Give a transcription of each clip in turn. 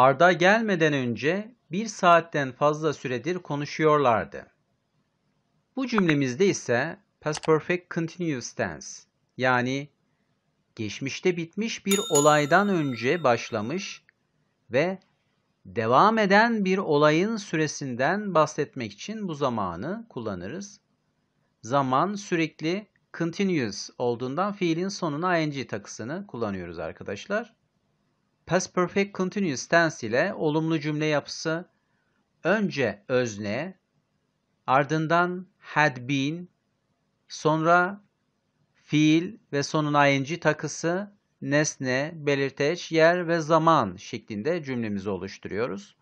Arda gelmeden önce bir saatten fazla süredir konuşuyorlardı. Bu cümlemizde ise past perfect continuous tense yani geçmişte bitmiş bir olaydan önce başlamış ve devam eden bir olayın süresinden bahsetmek için bu zamanı kullanırız. Zaman sürekli continuous olduğundan fiilin sonuna ing takısını kullanıyoruz arkadaşlar. Past Perfect Continuous Tense ile olumlu cümle yapısı önce özne, ardından had been, sonra fiil ve sonun ing takısı, nesne, belirteç, yer ve zaman şeklinde cümlemizi oluşturuyoruz.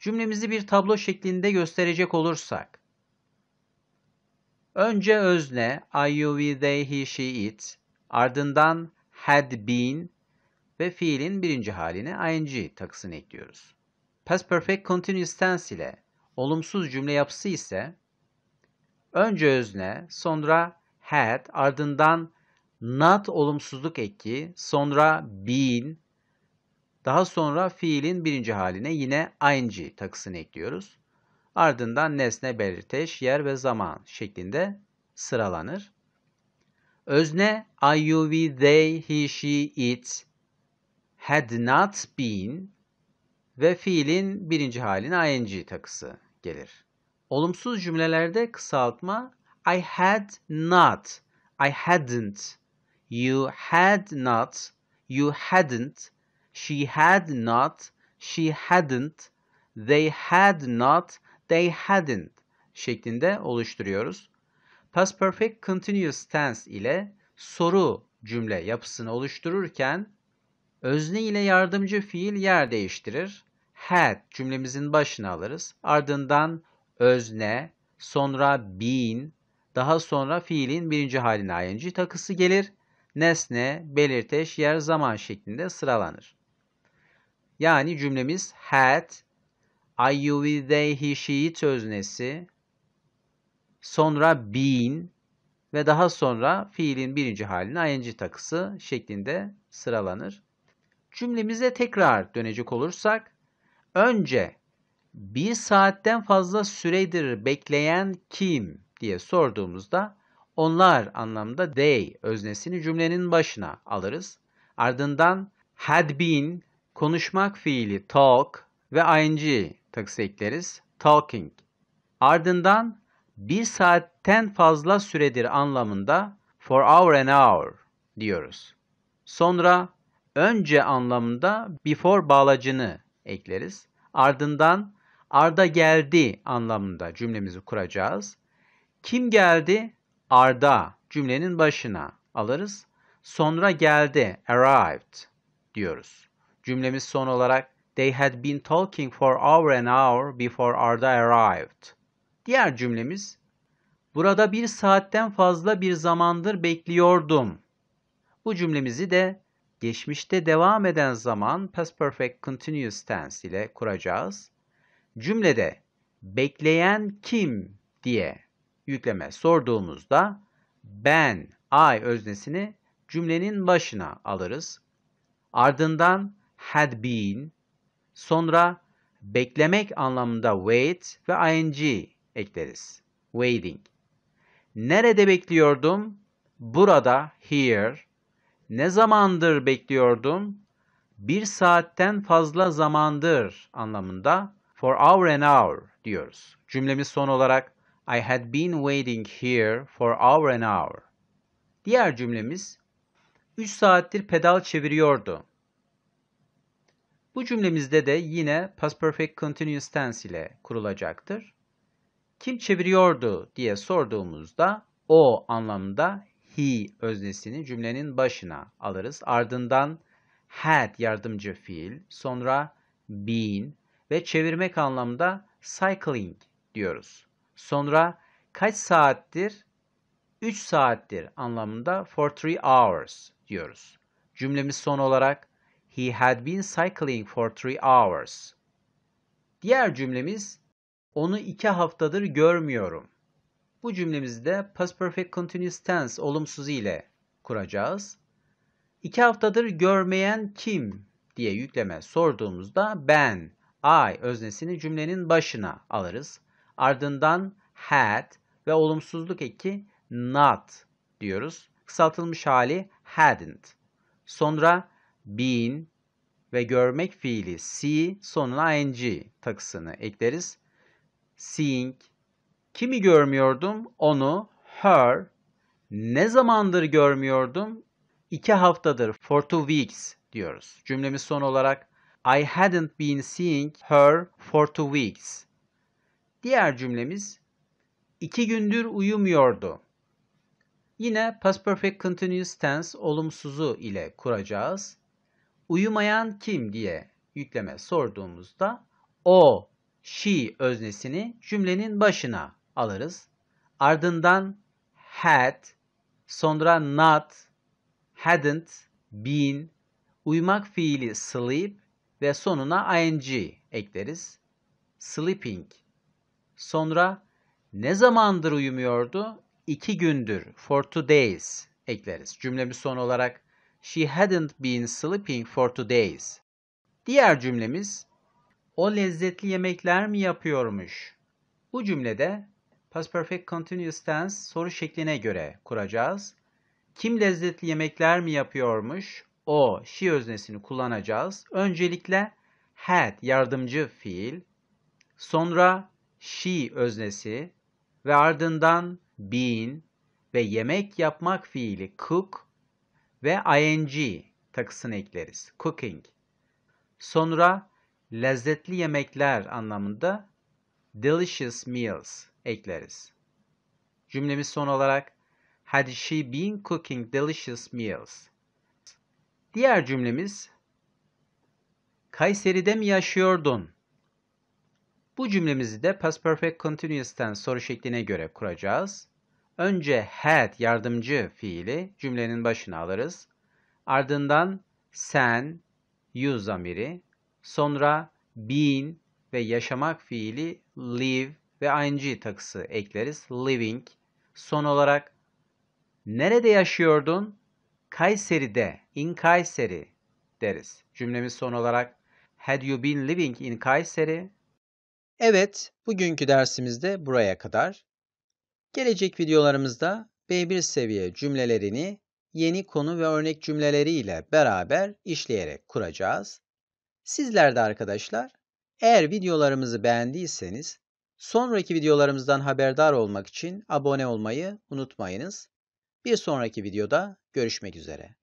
Cümlemizi bir tablo şeklinde gösterecek olursak, önce özne, I, you, we, they, he, she, it, ardından had been, ve fiilin birinci haline ing takısını ekliyoruz. Past Perfect Continuous Tense ile olumsuz cümle yapısı ise önce özne, sonra had, ardından not olumsuzluk eki, sonra been, daha sonra fiilin birinci haline yine ing takısını ekliyoruz. Ardından nesne, belirteç, yer ve zaman şeklinde sıralanır. Özne, I, you, we, they, he, she, it, had not been ve fiilin birinci haline ing takısı gelir. Olumsuz cümlelerde kısaltma I had not, I hadn't, you had not, you hadn't, she had not, she hadn't, they had not, they hadn't şeklinde oluşturuyoruz. Past Perfect Continuous Tense ile soru cümle yapısını oluştururken Özne ile yardımcı fiil yer değiştirir. Had cümlemizin başına alırız. Ardından özne, sonra been, daha sonra fiilin birinci haline ing takısı gelir. Nesne, belirteç, yer, zaman şeklinde sıralanır. Yani cümlemiz had, I, you, we, they, he, she, it öznesi, sonra been ve daha sonra fiilin birinci haline ing takısı şeklinde sıralanır. Cümlemize tekrar dönecek olursak önce bir saatten fazla süredir bekleyen kim diye sorduğumuzda onlar anlamda they öznesini cümlenin başına alırız. Ardından had been konuşmak fiili talk ve ing takısı ekleriz talking. Ardından bir saatten fazla süredir anlamında for hour and hour diyoruz. Sonra önce anlamında before bağlacını ekleriz. Ardından Arda geldi anlamında cümlemizi kuracağız. Kim geldi? Arda cümlenin başına alırız. Sonra geldi, arrived diyoruz. Cümlemiz son olarak They had been talking for hour and hour before Arda arrived. Diğer cümlemiz Burada bir saatten fazla bir zamandır bekliyordum. Bu cümlemizi de geçmişte devam eden zaman past perfect continuous tense ile kuracağız. Cümlede bekleyen kim diye yükleme sorduğumuzda ben, I öznesini cümlenin başına alırız. Ardından had been, sonra beklemek anlamında wait ve ing ekleriz. Waiting. Nerede bekliyordum? Burada, here. Ne zamandır bekliyordum? Bir saatten fazla zamandır anlamında for hour and hour diyoruz. Cümlemiz son olarak I had been waiting here for hour and hour. Diğer cümlemiz 3 saattir pedal çeviriyordu. Bu cümlemizde de yine past perfect continuous tense ile kurulacaktır. Kim çeviriyordu diye sorduğumuzda o anlamında he öznesini cümlenin başına alırız. Ardından had yardımcı fiil, sonra been ve çevirmek anlamda cycling diyoruz. Sonra kaç saattir? 3 saattir anlamında for 3 hours diyoruz. Cümlemiz son olarak he had been cycling for 3 hours. Diğer cümlemiz onu 2 haftadır görmüyorum. Bu cümlemizi de past perfect continuous tense olumsuz ile kuracağız. İki haftadır görmeyen kim diye yükleme sorduğumuzda ben, I öznesini cümlenin başına alırız. Ardından had ve olumsuzluk eki not diyoruz. Kısaltılmış hali hadn't. Sonra been ve görmek fiili see sonuna ing takısını ekleriz. Seeing, Kimi görmüyordum? Onu, her. Ne zamandır görmüyordum? İki haftadır, for two weeks diyoruz. Cümlemiz son olarak I hadn't been seeing her for two weeks. Diğer cümlemiz iki gündür uyumuyordu. Yine past perfect continuous tense olumsuzu ile kuracağız. Uyumayan kim diye yükleme sorduğumuzda o, she öznesini cümlenin başına alırız. Ardından had, sonra not, hadn't, been, uyumak fiili sleep ve sonuna ing ekleriz. Sleeping. Sonra ne zamandır uyumuyordu? İki gündür. For two days ekleriz. Cümlemiz son olarak She hadn't been sleeping for two days. Diğer cümlemiz o lezzetli yemekler mi yapıyormuş? Bu cümlede Past Perfect Continuous Tense soru şekline göre kuracağız. Kim lezzetli yemekler mi yapıyormuş? O, she öznesini kullanacağız. Öncelikle had yardımcı fiil, sonra she öznesi ve ardından been ve yemek yapmak fiili cook ve ing takısını ekleriz. Cooking. Sonra lezzetli yemekler anlamında delicious meals ekleriz. Cümlemiz son olarak Had she been cooking delicious meals? Diğer cümlemiz Kayseri'de mi yaşıyordun? Bu cümlemizi de past perfect continuous'ten soru şekline göre kuracağız. Önce had yardımcı fiili cümlenin başına alırız. Ardından sen, you zamiri, sonra been ve yaşamak fiili live ve ing takısı ekleriz. Living. Son olarak nerede yaşıyordun? Kayseri'de. In Kayseri deriz. Cümlemiz son olarak Had you been living in Kayseri? Evet, bugünkü dersimizde buraya kadar. Gelecek videolarımızda B1 seviye cümlelerini yeni konu ve örnek cümleleriyle beraber işleyerek kuracağız. Sizler de arkadaşlar eğer videolarımızı beğendiyseniz Sonraki videolarımızdan haberdar olmak için abone olmayı unutmayınız. Bir sonraki videoda görüşmek üzere.